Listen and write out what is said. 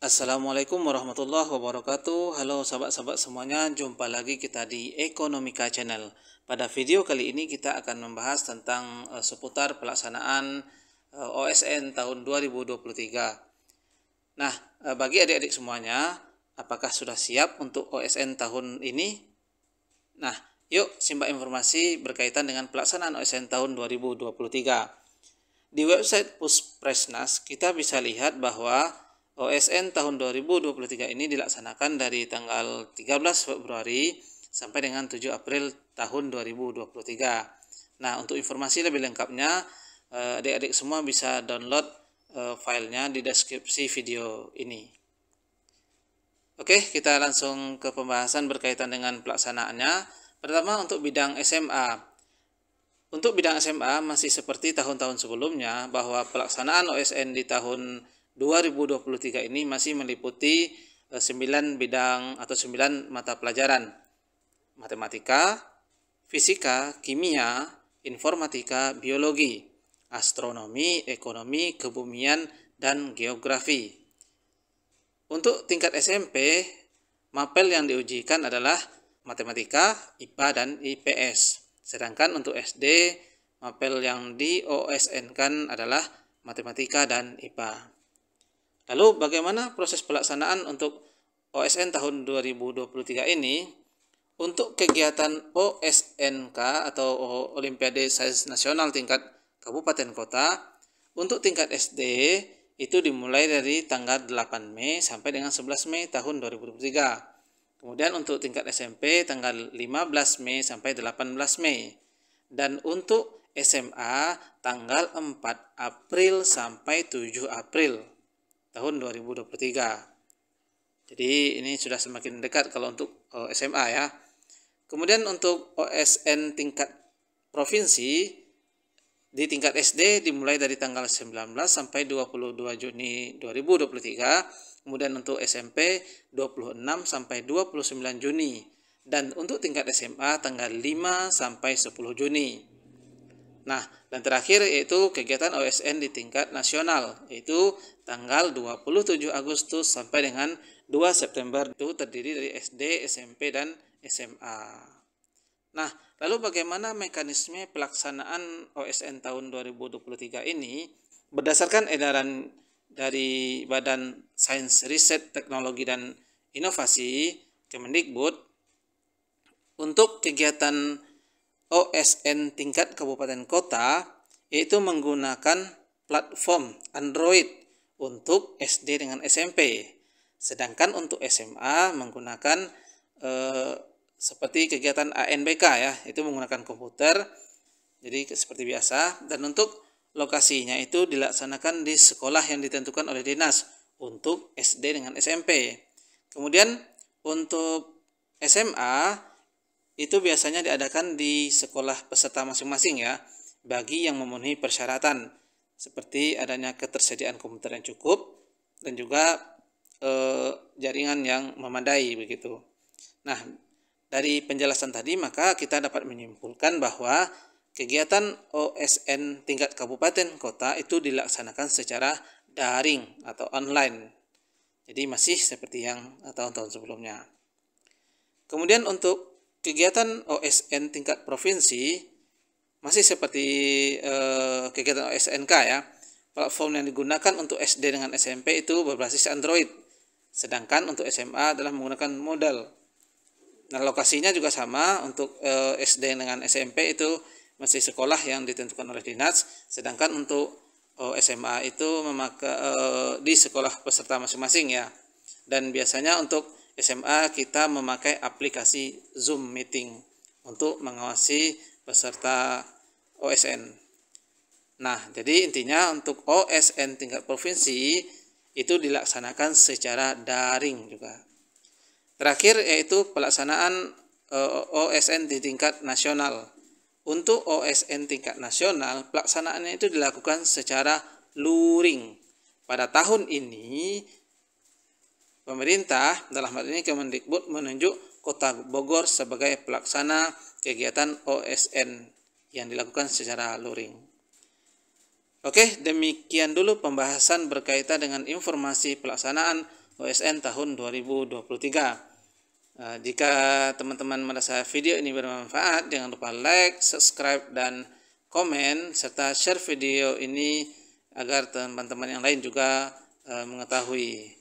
Assalamualaikum warahmatullahi wabarakatuh Halo sahabat-sahabat semuanya Jumpa lagi kita di Ekonomika Channel Pada video kali ini kita akan membahas tentang uh, seputar pelaksanaan uh, eh, OSN tahun 2023 Nah, uh, bagi adik-adik semuanya Apakah sudah siap untuk OSN tahun ini? Nah, yuk simak informasi berkaitan dengan pelaksanaan OSN tahun 2023 Di website Puspresnas kita bisa lihat bahwa OSN tahun 2023 ini dilaksanakan dari tanggal 13 Februari sampai dengan 7 April tahun 2023. Nah, untuk informasi lebih lengkapnya, eh, adik-adik semua bisa download eh, filenya di deskripsi video ini. Oke, kita langsung ke pembahasan berkaitan dengan pelaksanaannya. Pertama, untuk bidang SMA. Untuk bidang SMA masih seperti tahun-tahun sebelumnya bahwa pelaksanaan OSN di tahun 2023 ini masih meliputi 9 e, bidang atau 9 mata pelajaran. Matematika, fisika, kimia, informatika, biologi, astronomi, ekonomi, kebumian, dan geografi. Untuk tingkat SMP, mapel yang diujikan adalah matematika, IPA, dan IPS. Sedangkan untuk SD, mapel yang di OSN-kan adalah matematika dan IPA. Lalu bagaimana proses pelaksanaan untuk OSN tahun 2023 ini? Untuk kegiatan OSNK atau Olimpiade Sains Nasional tingkat kabupaten kota, untuk tingkat SD itu dimulai dari tanggal 8 Mei sampai dengan 11 Mei tahun 2023. Kemudian untuk tingkat SMP tanggal 15 Mei sampai 18 Mei. Dan untuk SMA tanggal 4 April sampai 7 April tahun 2023. Jadi ini sudah semakin dekat kalau untuk eh, SMA ya. Kemudian untuk OSN tingkat provinsi di tingkat SD dimulai dari tanggal 19 sampai 22 Juni 2023, kemudian untuk SMP 26 sampai 29 Juni dan untuk tingkat SMA tanggal 5 sampai 10 Juni. Nah, dan terakhir yaitu kegiatan OSN di tingkat nasional, yaitu tanggal 27 Agustus sampai dengan 2 September itu terdiri dari SD, SMP, dan SMA. Nah, lalu bagaimana mekanisme pelaksanaan OSN tahun 2023 ini? Berdasarkan edaran dari Badan Sains Riset, Teknologi, dan Inovasi, Kemendikbud, untuk kegiatan OSN tingkat kabupaten kota yaitu menggunakan platform Android untuk SD dengan SMP. Sedangkan untuk SMA menggunakan eh, seperti kegiatan ANBK ya, itu menggunakan komputer. Jadi seperti biasa dan untuk lokasinya itu dilaksanakan di sekolah yang ditentukan oleh dinas untuk SD dengan SMP. Kemudian untuk SMA itu biasanya diadakan di sekolah peserta masing-masing ya, bagi yang memenuhi persyaratan seperti adanya ketersediaan komputer yang cukup dan juga e, jaringan yang memadai begitu. Nah, dari penjelasan tadi maka kita dapat menyimpulkan bahwa kegiatan OSN tingkat kabupaten kota itu dilaksanakan secara daring atau online. Jadi masih seperti yang tahun-tahun sebelumnya. Kemudian untuk kegiatan OSN tingkat provinsi masih seperti eh, kegiatan OSNK ya. Platform yang digunakan untuk SD dengan SMP itu berbasis Android, sedangkan untuk SMA adalah menggunakan modal. Nah, lokasinya juga sama untuk eh, SD dengan SMP itu masih sekolah yang ditentukan oleh dinas, sedangkan untuk oh, eh, SMA itu memakai eh, di sekolah peserta masing-masing ya. Dan biasanya untuk SMA kita memakai aplikasi Zoom Meeting untuk mengawasi peserta OSN. Nah, jadi intinya untuk OSN tingkat provinsi itu dilaksanakan secara daring juga. Terakhir yaitu pelaksanaan eh, OSN di tingkat nasional. Untuk OSN tingkat nasional, pelaksanaannya itu dilakukan secara luring. Pada tahun ini Pemerintah dalam hal ini Kemendikbud menunjuk Kota Bogor sebagai pelaksana kegiatan OSN yang dilakukan secara luring. Oke, demikian dulu pembahasan berkaitan dengan informasi pelaksanaan OSN tahun 2023. Eh, jika teman-teman merasa video ini bermanfaat, jangan lupa like, subscribe, dan komen, serta share video ini agar teman-teman yang lain juga eh, mengetahui.